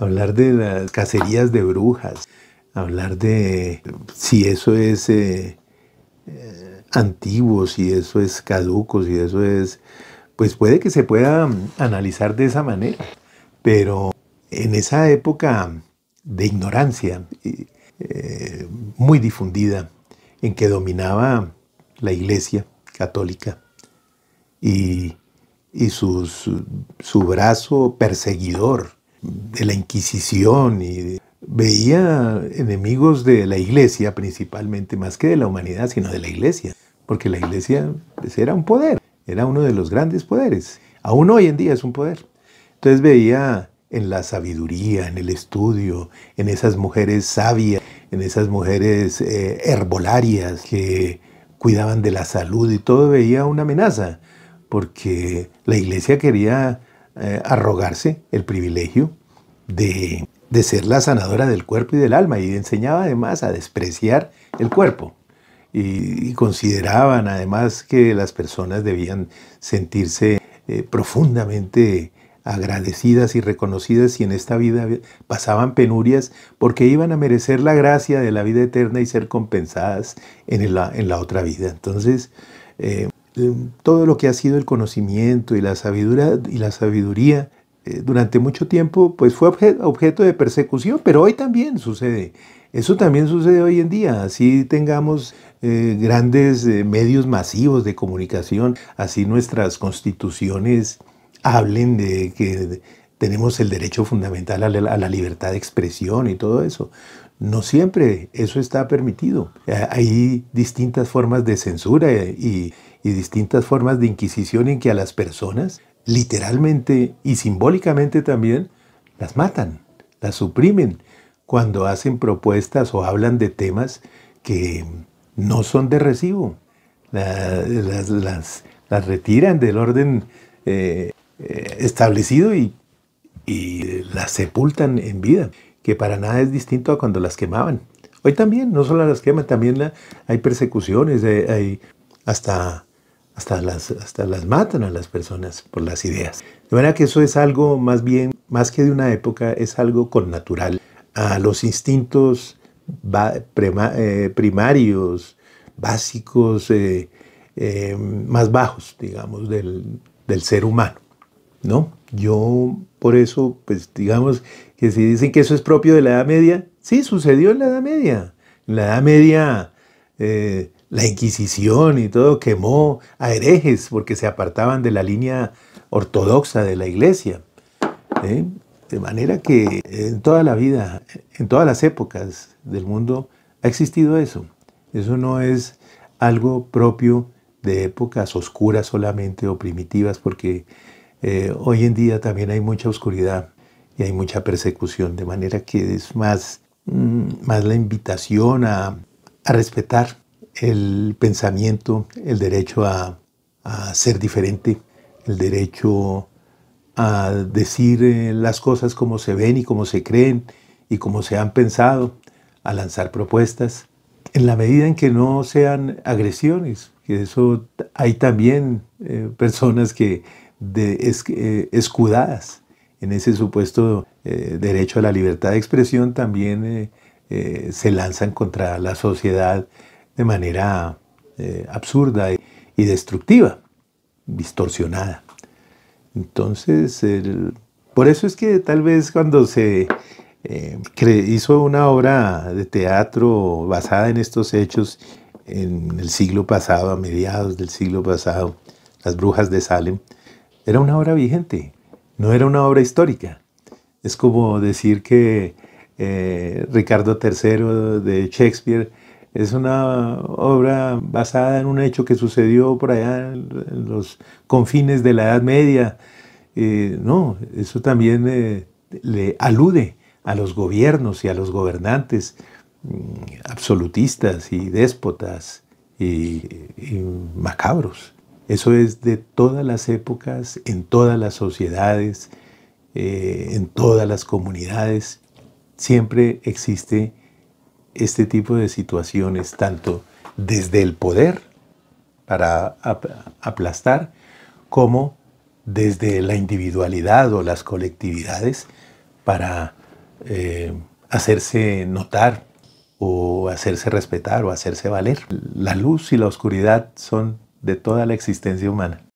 hablar de las cacerías de brujas, hablar de si eso es eh, eh, antiguo, si eso es caduco, si eso es... Pues puede que se pueda mm, analizar de esa manera, pero en esa época de ignorancia eh, muy difundida en que dominaba la iglesia católica y, y su brazo perseguidor de la Inquisición y veía enemigos de la iglesia principalmente, más que de la humanidad, sino de la iglesia, porque la iglesia pues, era un poder, era uno de los grandes poderes. Aún hoy en día es un poder. Entonces veía en la sabiduría, en el estudio, en esas mujeres sabias, en esas mujeres eh, herbolarias que cuidaban de la salud y todo, veía una amenaza, porque la iglesia quería eh, arrogarse el privilegio de, ser la sanadora del cuerpo y del alma y enseñaba además a despreciar el cuerpo y, consideraban además que las personas debían sentirse eh, profundamente agradecidas y reconocidas si en esta vida pasaban penurias porque iban a merecer la gracia de la vida eterna y ser compensadas en la, en la otra vida. Entonces, eh, eh, todo lo que ha sido el conocimiento y la sabiduría, y la sabiduría eh, durante mucho tiempo pues fue objeto de persecución, pero hoy también sucede. Eso también sucede hoy en día, así tengamos eh, grandes medios masivos de comunicación, así nuestras constituciones hablen de que tenemos el derecho fundamental a la libertad de expresión y todo eso no siempre eso está permitido. Eh, hay distintas formas de censura eh, y, distintas formas de inquisición en que a las personas, literalmente y simbólicamente también, las matan, las suprimen cuando hacen propuestas o hablan de temas que no son de recibo. las, retiran del orden eh, establecido y las sepultan en vida que para nada es distinto a cuando las quemaban. Hoy también, no solo las queman, también hay persecuciones, hasta, hasta, las, hasta las matan a las personas por las ideas. De manera que eso es algo más bien, más que de una época, es algo con natural. a los instintos eh, primarios, básicos, eh, eh, más bajos, digamos, del ser humano. ¿no? Yo, por eso, pues digamos que si dicen que eso es propio de la Edad Media, sí, sucedió en la Edad Media. En la Edad Media, eh, la Inquisición y todo quemó a herejes porque se apartaban de la línea ortodoxa de la Iglesia. ¿eh? De manera que en toda la vida, en todas las épocas del mundo, ha existido eso. Eso no es algo propio de épocas oscuras solamente o primitivas, porque eh, hoy en día también hay mucha oscuridad y hay mucha persecución, de manera que es más, mm, más la invitación a, a respetar el pensamiento, el derecho a, a, ser diferente, el derecho a decir eh, las cosas como se ven y como se creen y como se han pensado, a lanzar propuestas, en la medida en que no sean agresiones, que eso hay también eh, personas que de, eh, escudadas en ese supuesto eh, derecho a la libertad de expresión, también eh, se lanzan contra la sociedad de manera absurda y, destructiva, distorsionada. Entonces, por eso es que tal vez cuando se hizo una obra de teatro basada en estos hechos en el siglo pasado, a mediados del siglo pasado, Las Brujas de Salem, era una obra vigente, no era una obra histórica. Es como decir que eh, Ricardo III de Shakespeare es una obra basada en un hecho que sucedió por allá en los confines de la Edad Media. Eh, no, eso también eh, le alude a los gobiernos y a los gobernantes mm, absolutistas y déspotas y macabros. Eso es de todas las épocas, en todas las sociedades, eh, en todas las comunidades. Siempre existe este tipo de situaciones, tanto desde el poder para aplastar, como desde la individualidad o las colectividades para eh, hacerse notar o hacerse respetar o hacerse valer. La luz y la oscuridad son de toda la existencia humana.